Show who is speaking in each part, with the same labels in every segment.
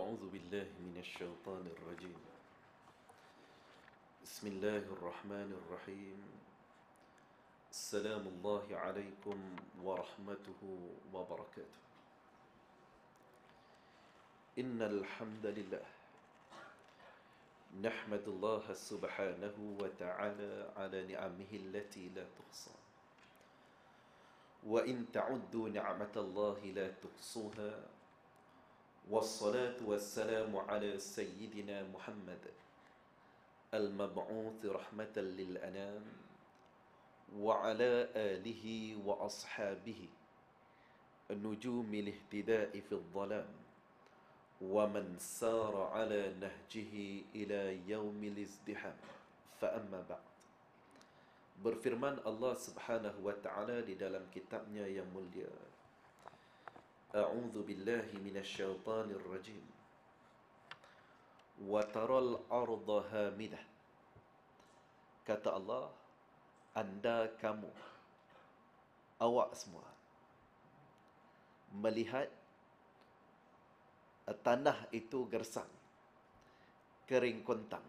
Speaker 1: أعوذ بالله من الشيطان الرجيم بسم الله الرحمن الرحيم السلام الله عليكم ورحمته وبركاته إن الحمد لله نحمد الله سبحانه وتعالى على نعمه التي لا تحصى وإن تعدوا نعمة الله لا تحصوها والصلاة والسلام على سيدنا محمد المبعوث رحمة للأنام وعلى آله وأصحابه نجوم الاهتداء في الظلام ومن سار على نهجه إلى يوم الازدحام فأما بعد برفرمان الله سبحانه وتعالى لدلم كتابنا يا مليار أعوذ بالله من الشيطان الرجيم وترى الأرض هامدة kata Allah anda kamu awak semua
Speaker 2: melihat tanah itu gersang kering kontang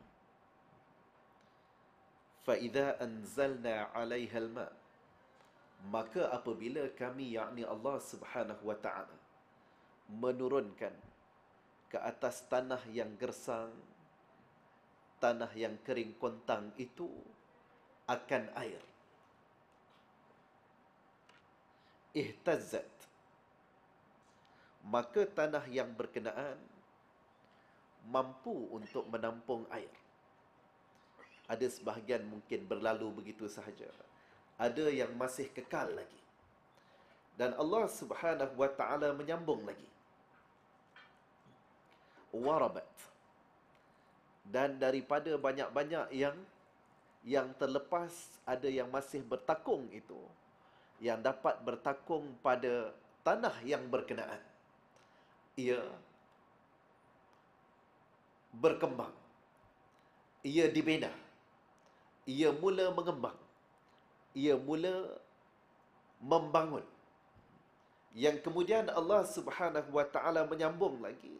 Speaker 2: fa idza anzalna 'alayha al-ma' maka apabila kami yakni Allah Subhanahu wa taala menurunkan ke atas tanah yang gersang tanah yang kering kontang itu akan air ihtazat maka tanah yang berkenaan mampu untuk menampung air ada sebahagian mungkin berlalu begitu sahaja ada yang masih kekal lagi. Dan Allah Subhanahu wa taala menyambung lagi. Warabat. Dan daripada banyak-banyak yang yang terlepas ada yang masih bertakung itu yang dapat bertakung pada tanah yang berkenaan. Ia berkembang. Ia dibina. Ia mula mengembang ia mula membangun yang kemudian Allah Subhanahu wa taala menyambung lagi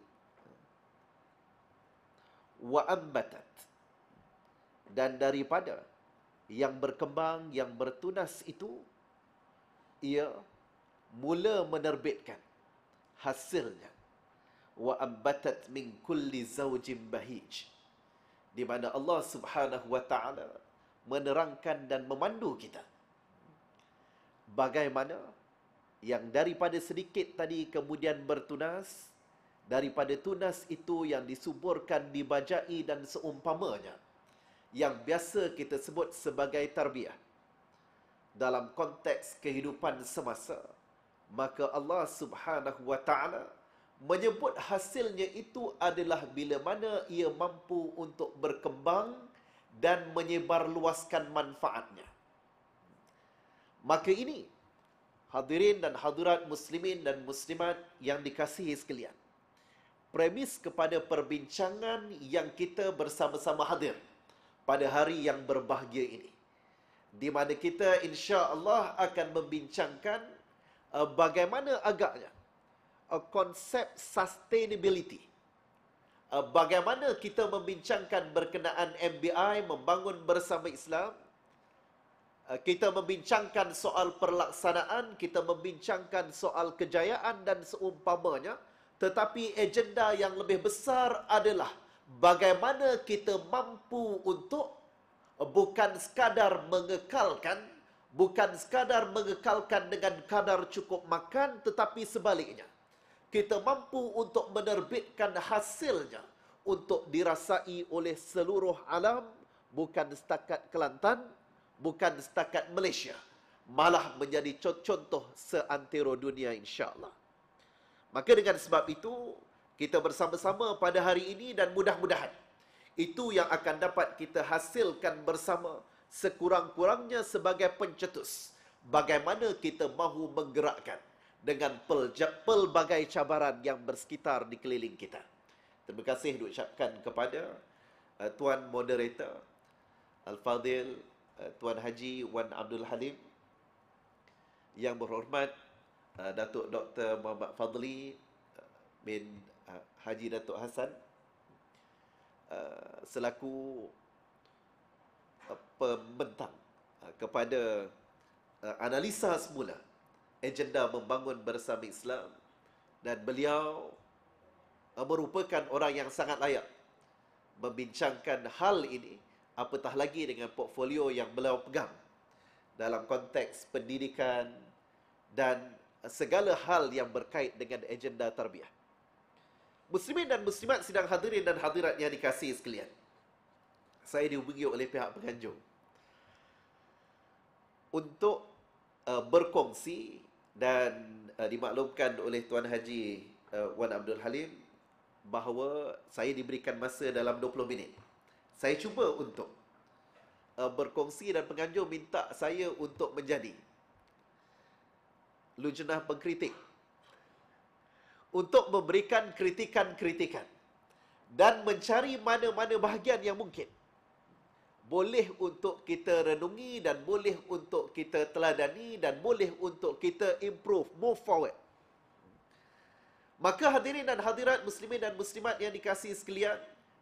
Speaker 2: wa ambatat dan daripada yang berkembang yang bertunas itu ia mula menerbitkan hasilnya wa ambatat min kulli zawjin bahij di mana Allah Subhanahu wa taala menerangkan dan memandu kita. Bagaimana yang daripada sedikit tadi kemudian bertunas, daripada tunas itu yang disuburkan, dibajai dan seumpamanya, yang biasa kita sebut sebagai tarbiyah. Dalam konteks kehidupan semasa, maka Allah subhanahu wa ta'ala menyebut hasilnya itu adalah bila mana ia mampu untuk berkembang, berkembang, dan menyebarluaskan manfaatnya. Maka ini, hadirin dan hadirat muslimin dan muslimat yang dikasihi sekalian. Premis kepada perbincangan yang kita bersama-sama hadir pada hari yang berbahagia ini. Di mana kita insya Allah akan membincangkan eh, bagaimana agaknya eh, konsep sustainability – Eh, bagaimana kita membincangkan berkenaan MBI membangun bersama Islam eh, kita membincangkan soal perlaksanaan kita membincangkan soal kejayaan dan seumpamanya tetapi agenda yang lebih besar adalah bagaimana kita mampu untuk eh, bukan sekadar mengekalkan bukan sekadar mengekalkan dengan kadar cukup makan tetapi sebaliknya kita mampu untuk menerbitkan hasilnya untuk dirasai oleh seluruh alam bukan setakat Kelantan bukan setakat Malaysia malah menjadi contoh seantero dunia insya Allah. maka dengan sebab itu kita bersama-sama pada hari ini dan mudah-mudahan itu yang akan dapat kita hasilkan bersama sekurang-kurangnya sebagai pencetus bagaimana kita mahu menggerakkan dengan pelbagai cabaran yang bersekitar di keliling kita. Terima kasih diucapkan kepada uh, Tuan Moderator Al-Fadhil uh, eh, Tuan Haji Wan Abdul Halim yang berhormat uh, Datuk Dr. Muhammad Fadli bin uh, Haji Datuk Hasan uh, selaku uh, pembentang uh, kepada uh, analisa semula agenda membangun bersama Islam dan beliau eh, merupakan orang yang sangat layak membincangkan hal ini apatah lagi dengan portfolio yang beliau pegang dalam konteks pendidikan dan segala hal yang berkait dengan agenda tarbiyah. Muslimin dan muslimat sedang hadirin dan hadirat yang dikasihi sekalian. Saya dihubungi oleh pihak penganjur untuk eh, berkongsi dan uh, dimaklumkan oleh Tuan Haji uh, Wan Abdul Halim bahawa saya diberikan masa dalam 20 minit. Saya cuba untuk uh, berkongsi dan penganjur minta saya untuk menjadi lujenah pengkritik untuk memberikan kritikan-kritikan dan mencari mana-mana bahagian yang mungkin boleh untuk kita renungi dan boleh untuk kita teladani dan boleh untuk kita improve, move forward. Maka hadirin dan hadirat muslimin dan muslimat yang dikasihi sekalian,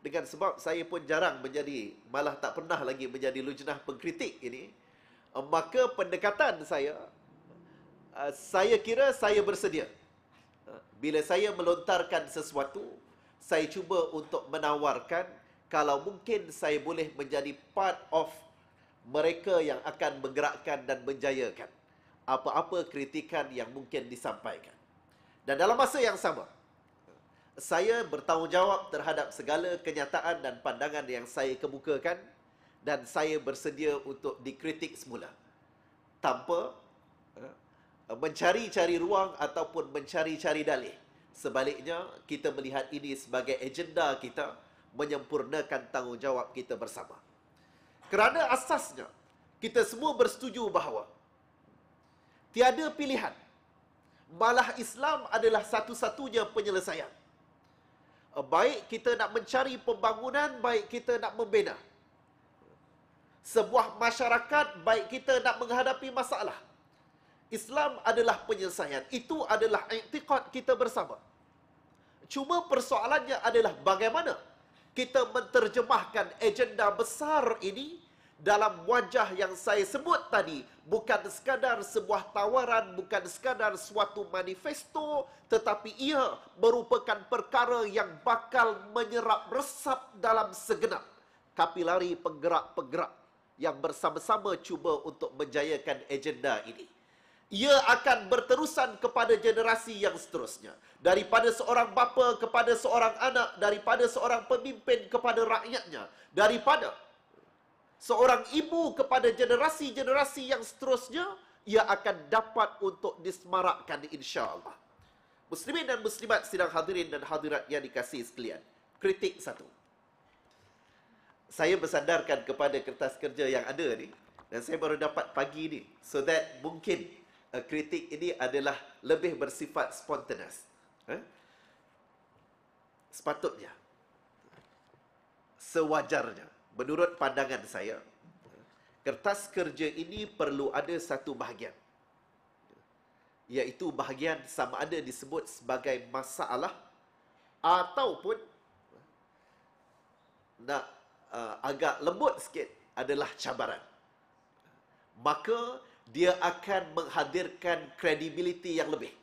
Speaker 2: dengan sebab saya pun jarang menjadi, malah tak pernah lagi menjadi lujnah pengkritik ini, eh, maka pendekatan saya, eh, saya kira saya bersedia. Eh, bila saya melontarkan sesuatu, saya cuba untuk menawarkan kalau mungkin saya boleh menjadi part of mereka yang akan menggerakkan dan menjayakan apa-apa kritikan yang mungkin disampaikan. Dan dalam masa yang sama, saya bertanggungjawab terhadap segala kenyataan dan pandangan yang saya kemukakan dan saya bersedia untuk dikritik semula tanpa eh, mencari-cari ruang ataupun mencari-cari dalih. Sebaliknya, kita melihat ini sebagai agenda kita menyempurnakan tanggungjawab kita bersama. Kerana asasnya, kita semua bersetuju bahawa tiada pilihan. Malah Islam adalah satu-satunya penyelesaian. Eh, baik kita nak mencari pembangunan, baik kita nak membina. Sebuah masyarakat, baik kita nak menghadapi masalah. Islam adalah penyelesaian. Itu adalah iktiqat kita bersama. Cuma persoalannya adalah bagaimana kita menterjemahkan agenda besar ini dalam wajah yang saya sebut tadi bukan sekadar sebuah tawaran bukan sekadar suatu manifesto tetapi ia merupakan perkara yang bakal menyerap resap dalam segenap kapilari penggerak-penggerak yang bersama-sama cuba untuk menjayakan agenda ini ia akan berterusan kepada generasi yang seterusnya daripada seorang bapa kepada seorang anak daripada seorang pemimpin kepada rakyatnya daripada seorang ibu kepada generasi-generasi yang seterusnya ia akan dapat untuk disemarakkan insya-Allah muslimin dan muslimat sedang hadirin dan hadirat yang dikasih sekalian kritik satu saya bersandarkan kepada kertas kerja yang ada ni dan saya baru dapat pagi ni so that mungkin uh, kritik ini adalah lebih bersifat spontaneous. Eh? Sepatutnya. Sewajarnya. Menurut pandangan saya, kertas kerja ini perlu ada satu bahagian. Iaitu bahagian sama ada disebut sebagai masalah ataupun nak uh, agak lembut sikit adalah cabaran. Maka, dia akan menghadirkan kredibiliti yang lebih.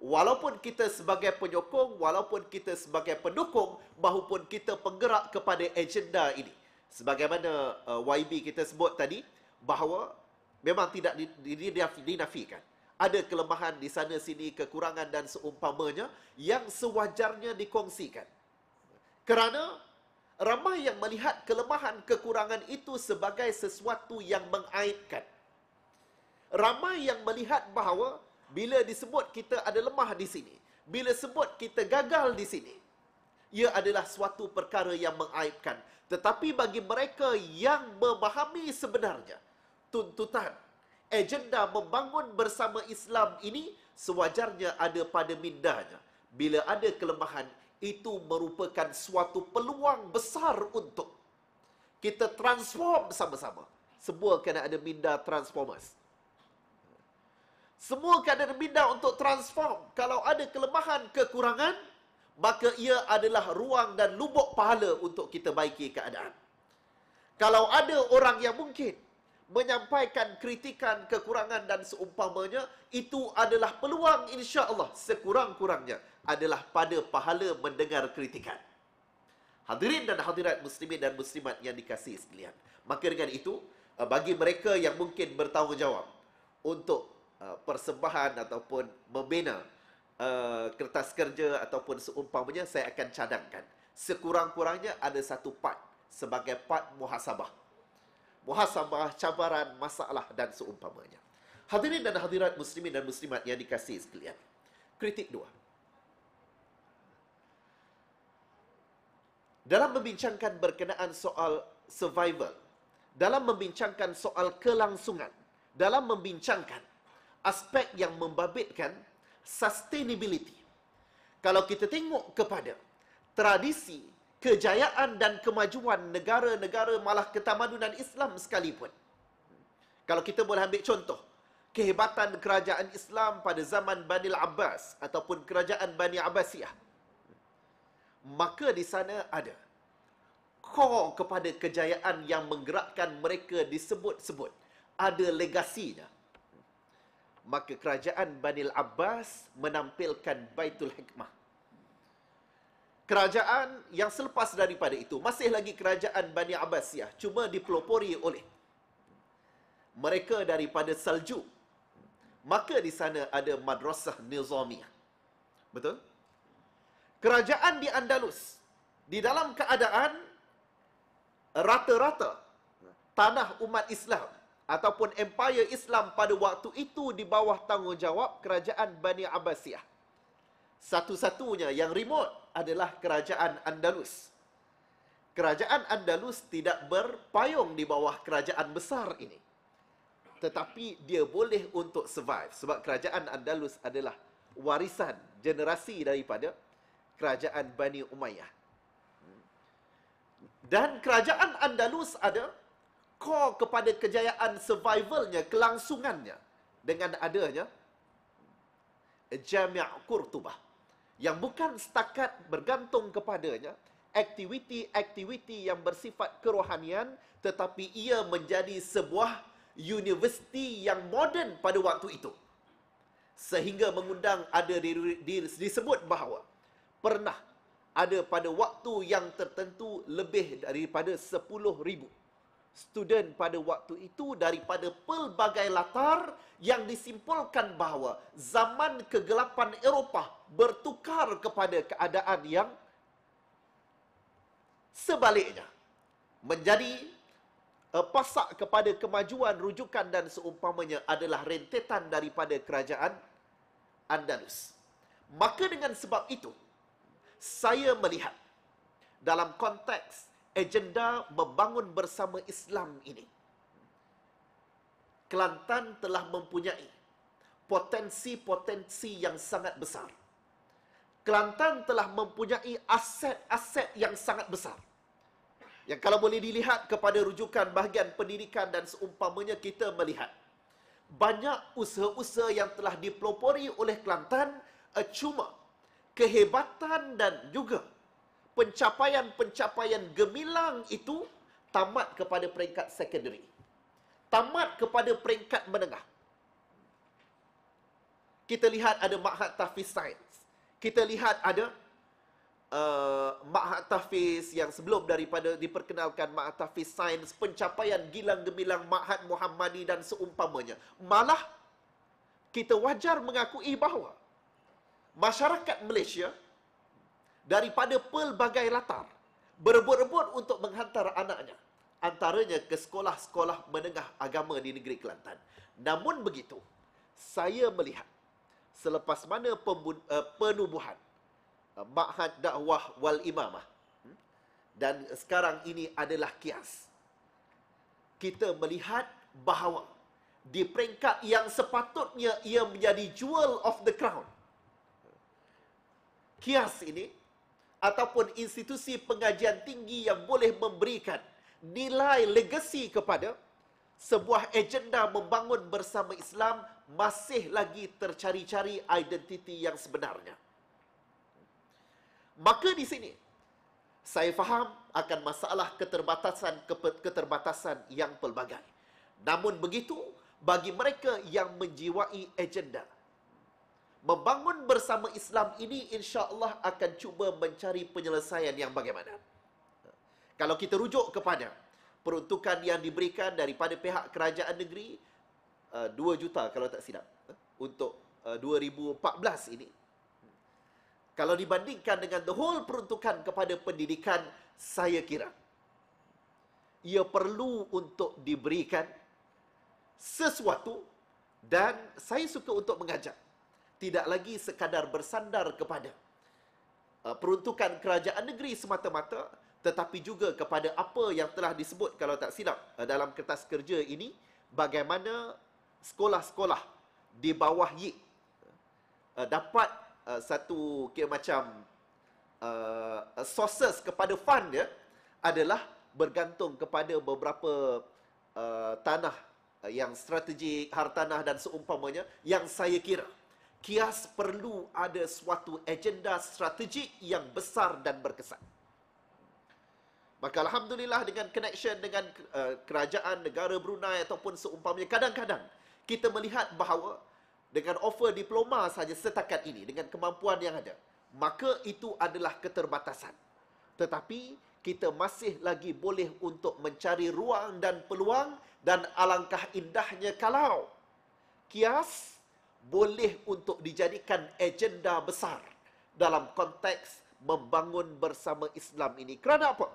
Speaker 2: Walaupun kita sebagai penyokong, walaupun kita sebagai pendukung, mahupun kita penggerak kepada agenda ini. Sebagaimana uh, YB kita sebut tadi, bahawa memang tidak dinafikan. Ada kelemahan di sana sini, kekurangan dan seumpamanya yang sewajarnya dikongsikan. Kerana ramai yang melihat kelemahan kekurangan itu sebagai sesuatu yang mengaitkan ramai yang melihat bahawa bila disebut kita ada lemah di sini, bila sebut kita gagal di sini, ia adalah suatu perkara yang mengaibkan. Tetapi bagi mereka yang memahami sebenarnya, tuntutan, agenda membangun bersama Islam ini sewajarnya ada pada mindanya. Bila ada kelemahan, itu merupakan suatu peluang besar untuk kita transform sama-sama. Sebuah kena ada minda transformers. Semua kader minda untuk transform. Kalau ada kelemahan, kekurangan, maka ia adalah ruang dan lubuk pahala untuk kita baiki keadaan. Kalau ada orang yang mungkin menyampaikan kritikan kekurangan dan seumpamanya, itu adalah peluang insya Allah sekurang-kurangnya adalah pada pahala mendengar kritikan. Hadirin dan hadirat muslimin dan muslimat yang dikasihi sekalian. Maka dengan itu, eh, bagi mereka yang mungkin bertanggungjawab untuk Uh, persembahan ataupun membina uh, kertas kerja ataupun seumpamanya saya akan cadangkan sekurang-kurangnya ada satu part sebagai part muhasabah muhasabah cabaran masalah dan seumpamanya hadirin dan hadirat muslimin dan muslimat yang dikasihi sekalian kritik dua dalam membincangkan berkenaan soal survival dalam membincangkan soal kelangsungan dalam membincangkan aspek yang membabitkan sustainability. Kalau kita tengok kepada tradisi, kejayaan dan kemajuan negara-negara malah ketamadunan Islam sekalipun. Kalau kita boleh ambil contoh, kehebatan kerajaan Islam pada zaman Bani Abbas ataupun kerajaan Bani Abbasiyah. Maka di sana ada core kepada kejayaan yang menggerakkan mereka disebut-sebut. Ada legasinya maka kerajaan Banil Abbas menampilkan Baitul Hikmah. Kerajaan yang selepas daripada itu, masih lagi kerajaan Bani Abbasiyah, cuma dipelopori oleh mereka daripada salju. Maka di sana ada Madrasah Nizamiyah. Betul? Kerajaan di Andalus, di dalam keadaan rata-rata tanah umat Islam, ataupun empire Islam pada waktu itu di bawah tanggungjawab kerajaan Bani Abbasiyah. Satu-satunya yang remote adalah kerajaan Andalus. Kerajaan Andalus tidak berpayung di bawah kerajaan besar ini. Tetapi dia boleh untuk survive sebab kerajaan Andalus adalah warisan generasi daripada kerajaan Bani Umayyah. Dan kerajaan Andalus ada core kepada kejayaan survivalnya, kelangsungannya dengan adanya Jami' Qurtubah yang bukan setakat bergantung kepadanya aktiviti-aktiviti yang bersifat kerohanian tetapi ia menjadi sebuah universiti yang moden pada waktu itu sehingga mengundang ada disebut bahawa pernah ada pada waktu yang tertentu lebih daripada 10,000 student pada waktu itu daripada pelbagai latar yang disimpulkan bahawa zaman kegelapan Eropah bertukar kepada keadaan yang sebaliknya menjadi eh, pasak kepada kemajuan rujukan dan seumpamanya adalah rentetan daripada kerajaan Andalus. Maka dengan sebab itu saya melihat dalam konteks agenda membangun bersama Islam ini. Kelantan telah mempunyai potensi-potensi yang sangat besar. Kelantan telah mempunyai aset-aset yang sangat besar. Yang kalau boleh dilihat kepada rujukan bahagian pendidikan dan seumpamanya kita melihat banyak usaha-usaha yang telah dipelopori oleh Kelantan eh, cuma kehebatan dan juga pencapaian-pencapaian gemilang itu tamat kepada peringkat secondary. Tamat kepada peringkat menengah. Kita lihat ada makhat Tafiz Sains. Kita lihat ada uh, Mahat Tafiz yang sebelum daripada diperkenalkan makhat Tafiz Sains, pencapaian gilang-gemilang makhat Muhammadi dan seumpamanya. Malah, kita wajar mengakui bahawa masyarakat Malaysia, daripada pelbagai latar berebut-rebut untuk menghantar anaknya antaranya ke sekolah-sekolah menengah agama di negeri Kelantan. Namun begitu, saya melihat selepas mana pembun- uh, penubuhan eh, Ma'had Dakwah Wal Imamah hmm, dan sekarang ini adalah kias. Kita melihat bahawa di peringkat yang sepatutnya ia menjadi jewel of the crown. Kias ini ataupun institusi pengajian tinggi yang boleh memberikan nilai legasi kepada sebuah agenda membangun bersama Islam masih lagi tercari-cari identiti yang sebenarnya. Maka di sini, saya faham akan masalah keterbatasan keterbatasan yang pelbagai. Namun begitu, bagi mereka yang menjiwai agenda, membangun bersama Islam ini insya Allah akan cuba mencari penyelesaian yang bagaimana. Kalau kita rujuk kepada peruntukan yang diberikan daripada pihak kerajaan negeri, 2 eh, juta kalau tak silap eh, untuk 2014 eh, ini. Kalau dibandingkan dengan the whole peruntukan kepada pendidikan, saya kira ia perlu untuk diberikan sesuatu dan saya suka untuk mengajak tidak lagi sekadar bersandar kepada uh, peruntukan kerajaan negeri semata-mata tetapi juga kepada apa yang telah disebut kalau tak silap uh, dalam kertas kerja ini bagaimana sekolah-sekolah di bawah YIK uh, dapat satu kira macam sources kepada fund ya adalah bergantung kepada beberapa tanah yang strategik hartanah dan seumpamanya yang saya kira Kias perlu ada suatu agenda strategik yang besar dan berkesan. Maka Alhamdulillah dengan connection dengan eh, kerajaan negara Brunei ataupun seumpamanya, kadang-kadang kita melihat bahawa dengan offer diploma saja setakat ini, dengan kemampuan yang ada, maka itu adalah keterbatasan. Tetapi kita masih lagi boleh untuk mencari ruang dan peluang dan alangkah indahnya kalau kias boleh untuk dijadikan agenda besar dalam konteks membangun bersama Islam ini. Kerana apa?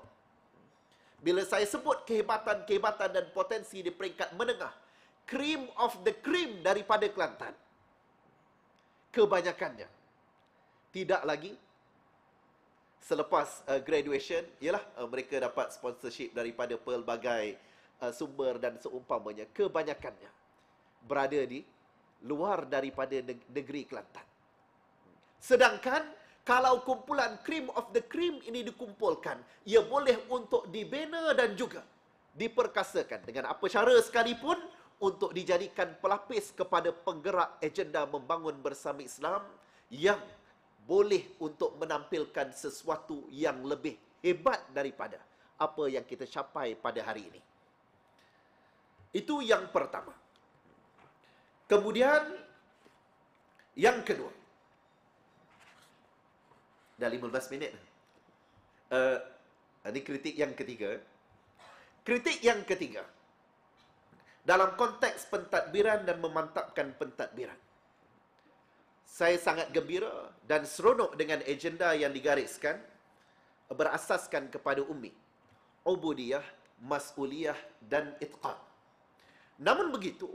Speaker 2: Bila saya sebut kehebatan-kehebatan dan potensi di peringkat menengah, cream of the cream daripada Kelantan, kebanyakannya, tidak lagi selepas uh, graduation, ialah uh, mereka dapat sponsorship daripada pelbagai uh, sumber dan seumpamanya, kebanyakannya berada di luar daripada negeri Kelantan. Sedangkan kalau kumpulan cream of the cream ini dikumpulkan, ia boleh untuk dibina dan juga diperkasakan dengan apa cara sekalipun untuk dijadikan pelapis kepada penggerak agenda membangun bersama Islam yang boleh untuk menampilkan sesuatu yang lebih hebat daripada apa yang kita capai pada hari ini. Itu yang pertama. Kemudian yang kedua. Dah 15 minit. Uh, ini kritik yang ketiga. Kritik yang ketiga. Dalam konteks pentadbiran dan memantapkan pentadbiran. Saya sangat gembira dan seronok dengan agenda yang digariskan berasaskan kepada ummi. Ubudiyah, mas'uliyah dan itqan. Namun begitu,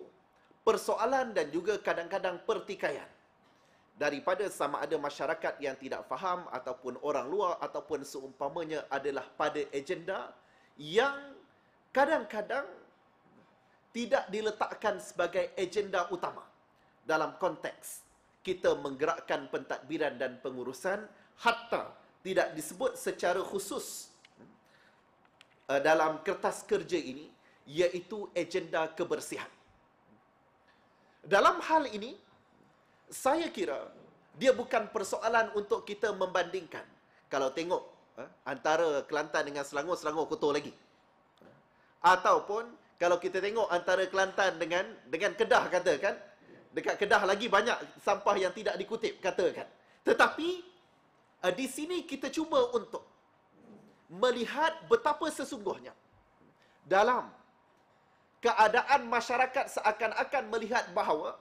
Speaker 2: persoalan dan juga kadang-kadang pertikaian daripada sama ada masyarakat yang tidak faham ataupun orang luar ataupun seumpamanya adalah pada agenda yang kadang-kadang tidak diletakkan sebagai agenda utama dalam konteks kita menggerakkan pentadbiran dan pengurusan hatta tidak disebut secara khusus eh, dalam kertas kerja ini iaitu agenda kebersihan dalam hal ini, saya kira dia bukan persoalan untuk kita membandingkan. Kalau tengok ha, antara Kelantan dengan Selangor, Selangor kotor lagi. Ha, ataupun kalau kita tengok antara Kelantan dengan dengan Kedah katakan, dekat Kedah lagi banyak sampah yang tidak dikutip katakan. Tetapi eh, di sini kita cuba untuk melihat betapa sesungguhnya dalam keadaan masyarakat seakan-akan melihat bahawa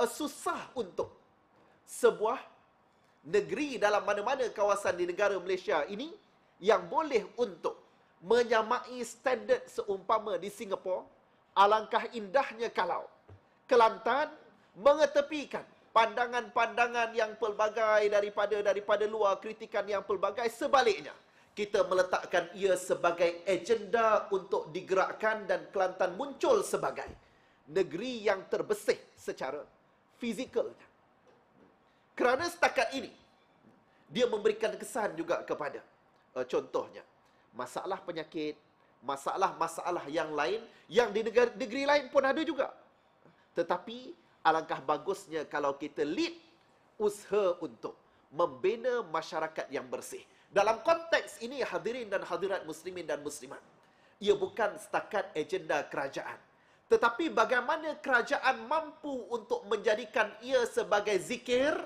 Speaker 2: uh, susah untuk sebuah negeri dalam mana-mana kawasan di negara Malaysia ini yang boleh untuk menyamai standard seumpama di Singapura alangkah indahnya kalau Kelantan mengetepikan pandangan-pandangan yang pelbagai daripada daripada luar kritikan yang pelbagai sebaliknya kita meletakkan ia sebagai agenda untuk digerakkan dan Kelantan muncul sebagai negeri yang terbesih secara fizikal. Kerana setakat ini, dia memberikan kesan juga kepada uh, contohnya, masalah penyakit, masalah-masalah yang lain, yang di negeri, negeri lain pun ada juga. Tetapi, alangkah bagusnya kalau kita lead usaha untuk membina masyarakat yang bersih. Dalam konteks ini hadirin dan hadirat muslimin dan muslimat. Ia bukan setakat agenda kerajaan. Tetapi bagaimana kerajaan mampu untuk menjadikan ia sebagai zikir,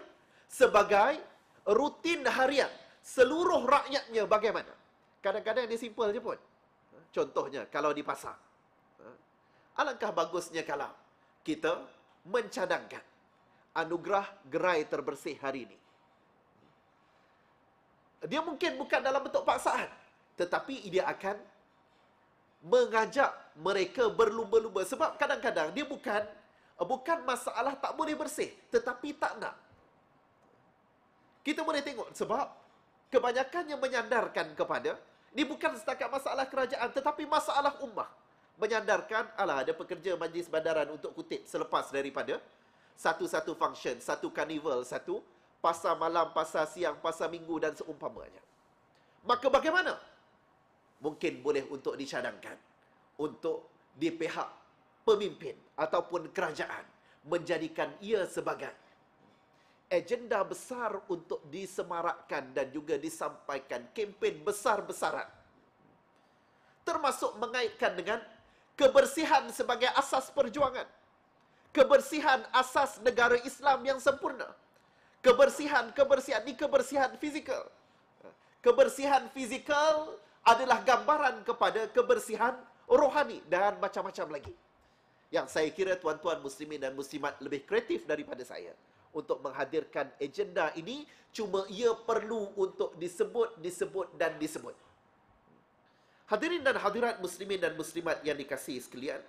Speaker 2: sebagai rutin harian. Seluruh rakyatnya bagaimana? Kadang-kadang dia simple je pun. Contohnya, kalau di pasar. Alangkah bagusnya kalau kita mencadangkan anugerah gerai terbersih hari ini dia mungkin bukan dalam bentuk paksaan tetapi dia akan mengajak mereka berlumba-lumba sebab kadang-kadang dia bukan bukan masalah tak boleh bersih tetapi tak nak kita boleh tengok sebab kebanyakan yang menyandarkan kepada ini bukan setakat masalah kerajaan tetapi masalah ummah menyandarkan ala ada pekerja majlis bandaran untuk kutip selepas daripada satu-satu function satu carnival satu pasar malam, pasar siang, pasar minggu dan seumpamanya. Maka bagaimana? Mungkin boleh untuk dicadangkan untuk di pihak pemimpin ataupun kerajaan menjadikan ia sebagai agenda besar untuk disemarakkan dan juga disampaikan kempen besar-besaran termasuk mengaitkan dengan kebersihan sebagai asas perjuangan kebersihan asas negara Islam yang sempurna kebersihan kebersihan ni kebersihan fizikal kebersihan fizikal adalah gambaran kepada kebersihan rohani dan macam-macam lagi yang saya kira tuan-tuan muslimin dan muslimat lebih kreatif daripada saya untuk menghadirkan agenda ini cuma ia perlu untuk disebut disebut dan disebut hadirin dan hadirat muslimin dan muslimat yang dikasihi sekalian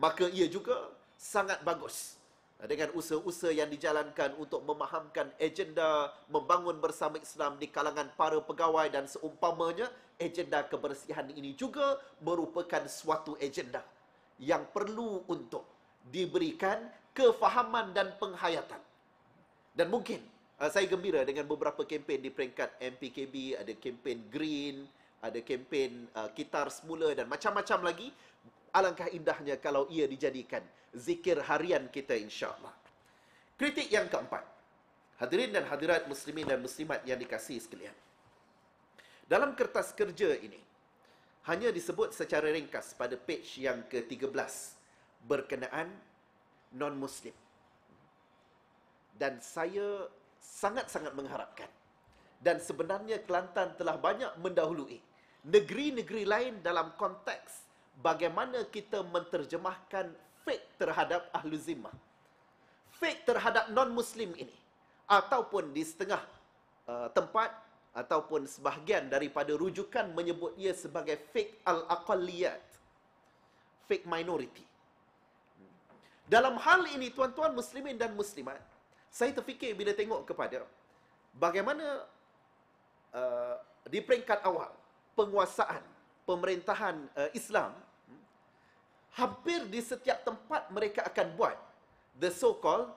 Speaker 2: maka ia juga sangat bagus dengan usaha-usaha yang dijalankan untuk memahamkan agenda membangun bersama Islam di kalangan para pegawai dan seumpamanya agenda kebersihan ini juga merupakan suatu agenda yang perlu untuk diberikan kefahaman dan penghayatan. Dan mungkin uh, saya gembira dengan beberapa kempen di peringkat MPKB, ada kempen Green, ada kempen uh, Kitar Semula dan macam-macam lagi. Alangkah indahnya kalau ia dijadikan zikir harian kita insyaAllah. Kritik yang keempat. Hadirin dan hadirat muslimin dan muslimat yang dikasihi sekalian. Dalam kertas kerja ini, hanya disebut secara ringkas pada page yang ke-13 berkenaan non-Muslim. Dan saya sangat-sangat mengharapkan dan sebenarnya Kelantan telah banyak mendahului negeri-negeri lain dalam konteks bagaimana kita menterjemahkan fake terhadap ahlu zimah. Fake terhadap non-muslim ini. Ataupun di setengah uh, tempat ataupun sebahagian daripada rujukan menyebut ia sebagai fake al-aqaliyat. Fake minority. Dalam hal ini tuan-tuan muslimin dan muslimat, saya terfikir bila tengok kepada bagaimana uh, di peringkat awal penguasaan pemerintahan uh, Islam hampir di setiap tempat mereka akan buat the so called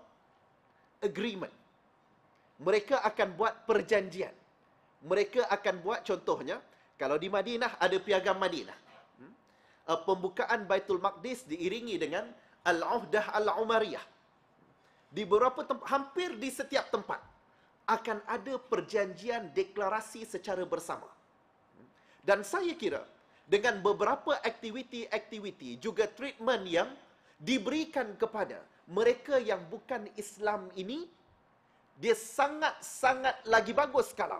Speaker 2: agreement mereka akan buat perjanjian mereka akan buat contohnya kalau di Madinah ada piagam Madinah hmm? eh, pembukaan Baitul Maqdis diiringi dengan al-uhdah al-umariyah di beberapa tempat hampir di setiap tempat akan ada perjanjian deklarasi secara bersama hmm? dan saya kira dengan beberapa aktiviti-aktiviti juga treatment yang diberikan kepada mereka yang bukan Islam ini dia sangat-sangat lagi bagus kalau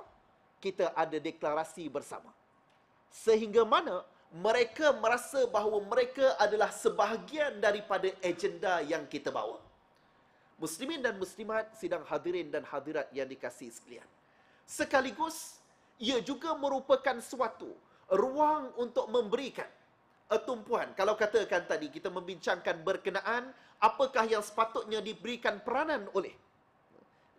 Speaker 2: kita ada deklarasi bersama sehingga mana mereka merasa bahawa mereka adalah sebahagian daripada agenda yang kita bawa muslimin dan muslimat sidang hadirin dan hadirat yang dikasih sekalian sekaligus ia juga merupakan suatu ruang untuk memberikan tumpuan. Kalau katakan tadi kita membincangkan berkenaan apakah yang sepatutnya diberikan peranan oleh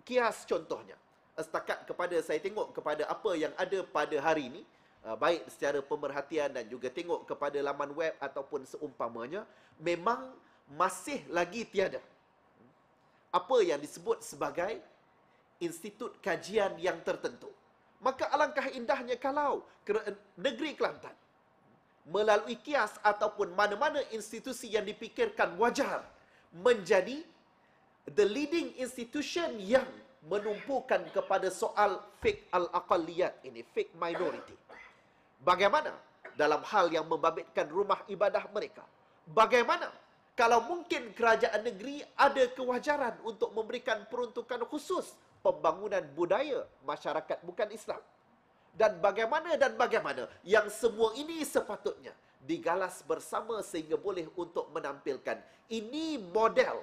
Speaker 2: kias contohnya. Setakat kepada saya tengok kepada apa yang ada pada hari ini uh, baik secara pemerhatian dan juga tengok kepada laman web ataupun seumpamanya memang masih lagi tiada apa yang disebut sebagai institut kajian yang tertentu maka alangkah indahnya kalau negeri Kelantan melalui kias ataupun mana-mana institusi yang dipikirkan wajar menjadi the leading institution yang menumpukan kepada soal fake al-aqaliyat ini, fake minority. Bagaimana dalam hal yang membabitkan rumah ibadah mereka? Bagaimana kalau mungkin kerajaan negeri ada kewajaran untuk memberikan peruntukan khusus pembangunan budaya masyarakat bukan Islam. Dan bagaimana dan bagaimana yang semua ini sepatutnya digalas bersama sehingga boleh untuk menampilkan. Ini model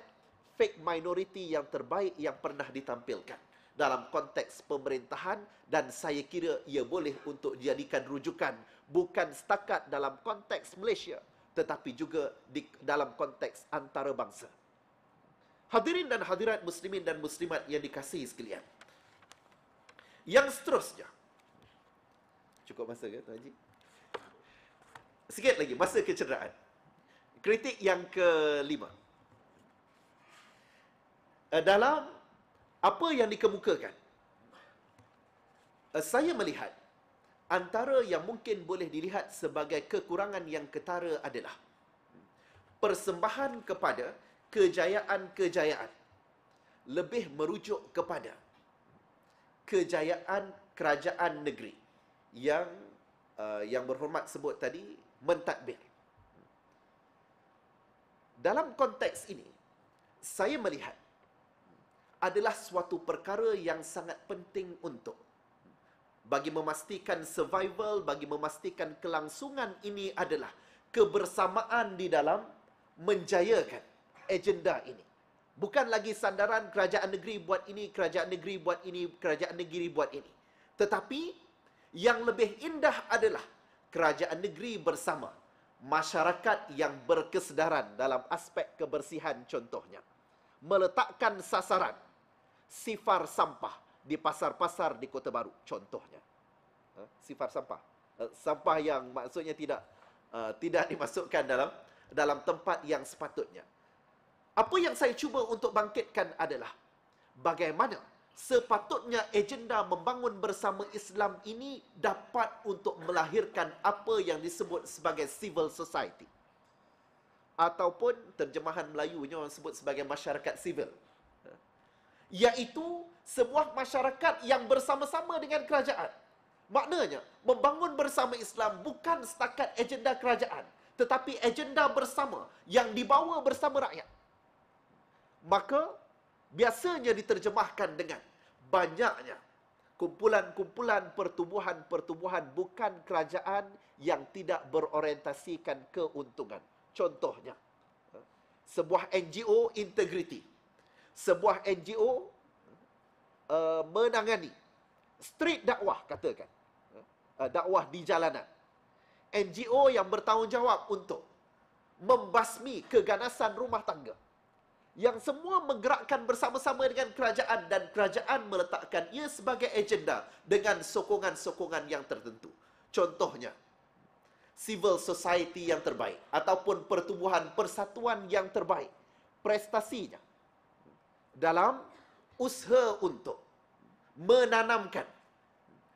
Speaker 2: fake minority yang terbaik yang pernah ditampilkan dalam konteks pemerintahan dan saya kira ia boleh untuk dijadikan rujukan bukan setakat dalam konteks Malaysia tetapi juga di dalam konteks antarabangsa. Hadirin dan hadirat muslimin dan muslimat yang dikasihi sekalian. Yang seterusnya. Cukup masa ke Tuan Haji? Sikit lagi, masa kecederaan. Kritik yang kelima. Eh, dalam apa yang dikemukakan, eh, saya melihat antara yang mungkin boleh dilihat sebagai kekurangan yang ketara adalah persembahan kepada kejayaan-kejayaan lebih merujuk kepada kejayaan kerajaan negeri yang uh, yang berhormat sebut tadi mentadbir. Dalam konteks ini, saya melihat adalah suatu perkara yang sangat penting untuk bagi memastikan survival, bagi memastikan kelangsungan ini adalah kebersamaan di dalam menjayakan agenda ini. Bukan lagi sandaran kerajaan negeri buat ini, kerajaan negeri buat ini, kerajaan negeri buat ini. Tetapi yang lebih indah adalah kerajaan negeri bersama masyarakat yang berkesedaran dalam aspek kebersihan contohnya. Meletakkan sasaran sifar sampah di pasar-pasar di Kota Baru contohnya. Ha? Sifar sampah. Ha? Sampah yang maksudnya tidak ha, tidak dimasukkan dalam dalam tempat yang sepatutnya. Apa yang saya cuba untuk bangkitkan adalah bagaimana sepatutnya agenda membangun bersama Islam ini dapat untuk melahirkan apa yang disebut sebagai civil society. Ataupun terjemahan Melayunya orang sebut sebagai masyarakat civil, Iaitu sebuah masyarakat yang bersama-sama dengan kerajaan. Maknanya, membangun bersama Islam bukan setakat agenda kerajaan. Tetapi agenda bersama yang dibawa bersama rakyat maka biasanya diterjemahkan dengan banyaknya kumpulan-kumpulan pertumbuhan-pertumbuhan bukan kerajaan yang tidak berorientasikan keuntungan. Contohnya, sebuah NGO Integrity. Sebuah NGO uh, eh, menangani street dakwah, katakan. Uh, dakwah di jalanan. NGO yang bertanggungjawab untuk membasmi keganasan rumah tangga yang semua menggerakkan bersama-sama dengan kerajaan dan kerajaan meletakkan ia sebagai agenda dengan sokongan-sokongan yang tertentu. Contohnya, civil society yang terbaik ataupun pertumbuhan persatuan yang terbaik prestasinya dalam usaha untuk menanamkan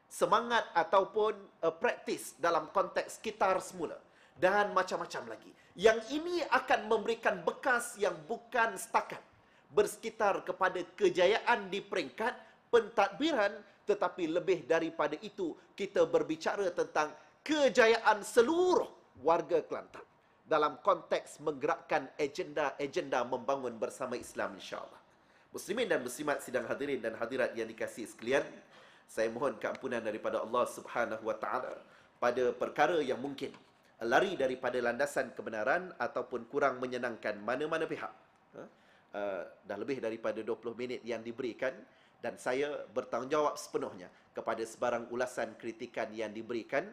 Speaker 2: semangat ataupun uh, praktis dalam konteks sekitar semula dan macam-macam lagi. Yang ini akan memberikan bekas yang bukan setakat bersekitar kepada kejayaan di peringkat pentadbiran tetapi lebih daripada itu kita berbicara tentang kejayaan seluruh warga Kelantan dalam konteks menggerakkan agenda-agenda membangun bersama Islam insya-Allah. Muslimin dan muslimat sidang hadirin dan hadirat yang dikasihi sekalian, saya mohon keampunan daripada Allah Subhanahu Wa Taala pada perkara yang mungkin lari daripada landasan kebenaran ataupun kurang menyenangkan mana-mana pihak. Ha? Uh, dah lebih daripada 20 minit yang diberikan dan saya bertanggungjawab sepenuhnya kepada sebarang ulasan kritikan yang diberikan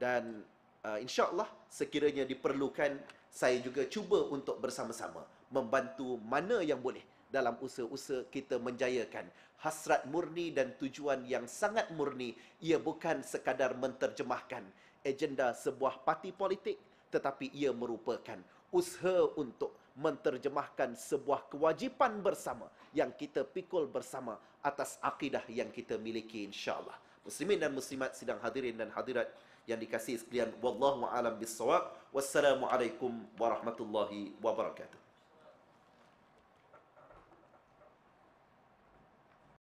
Speaker 2: dan uh, insyaAllah sekiranya diperlukan saya juga cuba untuk bersama-sama membantu mana yang boleh dalam usaha-usaha kita menjayakan hasrat murni dan tujuan yang sangat murni ia bukan sekadar menterjemahkan agenda sebuah parti politik tetapi ia merupakan usaha untuk menterjemahkan sebuah kewajipan bersama yang kita pikul bersama atas akidah yang kita miliki insyaallah muslimin dan muslimat sedang hadirin dan hadirat yang dikasih sekalian wallahu alam bissawab wassalamu warahmatullahi wabarakatuh